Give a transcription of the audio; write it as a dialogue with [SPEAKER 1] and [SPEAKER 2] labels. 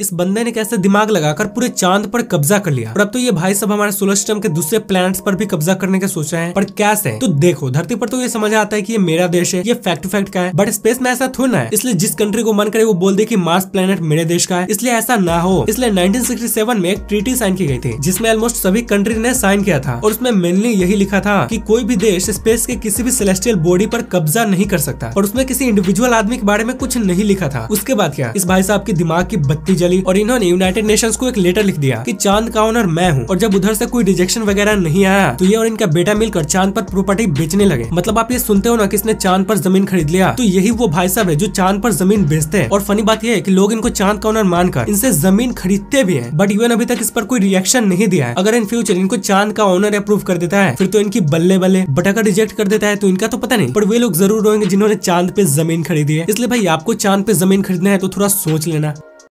[SPEAKER 1] इस बंदे ने कैसे दिमाग लगाकर पूरे चांद पर कब्जा कर लिया और अब तो ये भाई सब हमारे सोलर सिस्टम के दूसरे प्लैनेट्स पर भी कब्जा करने सोच सोचा है पर कैसे तो देखो धरती पर तो ये समझ आता है कि ये मेरा देश है ये फैक्ट टू फैक्ट का है बट स्पेस में ऐसा थोड़ा है इसलिए जिस कंट्री को मन करे वो बोल दे की मार्स प्लेनेट मेरे देश का है इसलिए ऐसा ना हो इसलिए नाइनटीन में एक ट्रीटी साइन की गई थी जिसमे ऑलमोस्ट सभी कंट्री ने साइन किया था और उसमें मेनली यही लिखा था की कोई भी देश स्पेस के किसी भी सेलेस्टियल बॉडी पर कब्जा नहीं कर सकता और उसमें किसी इंडिविजुअल आदमी के बारे में कुछ नहीं लिखा था उसके बाद क्या इस भाई साहब के दिमाग की बत्ती जली और इन्होंने यूनाइटेड नेशन को एक लेटर लिख दिया की चांद का ऑनर मैं हूँ और जब उधर से कोई रिजेक्शन वगैरह नहीं आया तो ये और इनका बेटा मिलकर चांद पर प्रॉपर्टी बेचने लगे मतलब आप ये सुनते हो ना किसने चांद पर जमीन खरीद लिया तो यही वो भाई साहब है जो चांद पर जमीन बेचते हैं और फनी बात यह है की लोग इनको चांद का ऑनर मानकर इनसे जमीन खरीदते भी है बट यूएन अभी तक इस पर कोई रिएक्शन नहीं दिया है अगर इन फ्यूचर इनको चांद का ऑनर अप्रूव कर देता है फिर तो इनकी बल्ले बल्ले बटाकर रिजेक्ट कर देता है तो इनका तो पता नहीं पर वे लोग जरूर रोएंगे जिन्होंने चांद पे जमीन खरीदी है इसलिए भाई आपको चांद पे जमीन खरीदना है तो थोड़ा सोच लेना